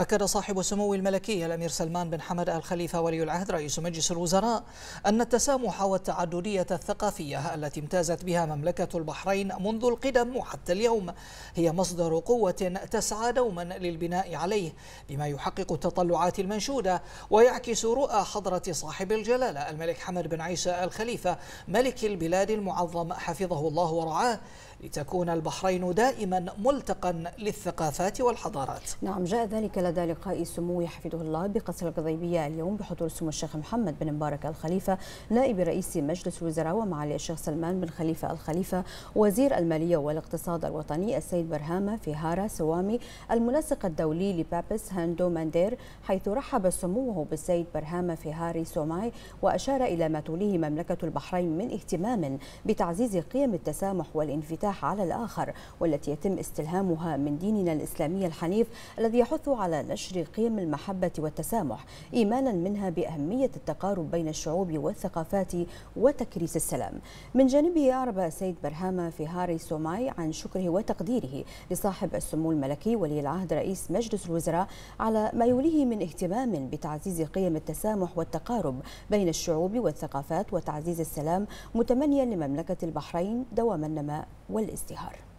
أكد صاحب السمو الملكي الأمير سلمان بن حمد الخليفة ولي العهد رئيس مجلس الوزراء أن التسامح والتعددية الثقافية التي امتازت بها مملكة البحرين منذ القدم وحتى اليوم هي مصدر قوة تسعى دوما للبناء عليه بما يحقق التطلعات المنشودة ويعكس رؤى حضرة صاحب الجلالة الملك حمد بن عيسى الخليفة ملك البلاد المعظم حفظه الله ورعاه لتكون البحرين دائما ملتقا للثقافات والحضارات نعم جاء ذلك بلد لقاء سمو حفظه الله بقصر القضيبية اليوم بحضور سمو الشيخ محمد بن مبارك الخليفة نائب رئيس مجلس الوزراء ومعالي الشيخ سلمان بن خليفة الخليفة وزير المالية والاقتصاد الوطني السيد برهامة في هارا سوامي المنسق الدولي لبابس هاندو ماندير حيث رحب سموه بالسيد برهامة في هاري سوماي وأشار إلى ما توليه مملكة البحرين من اهتمام بتعزيز قيم التسامح والانفتاح على الآخر والتي يتم استلهامها من ديننا الإسلامي الحنيف الذي يحث على على نشر قيم المحبة والتسامح إيمانا منها بأهمية التقارب بين الشعوب والثقافات وتكريس السلام من جانبه أعرب السيد برهامة في هاري سوماي عن شكره وتقديره لصاحب السمو الملكي ولي العهد رئيس مجلس الوزراء على ما يوليه من اهتمام بتعزيز قيم التسامح والتقارب بين الشعوب والثقافات وتعزيز السلام متمنيا لمملكة البحرين دوام النماء والازدهار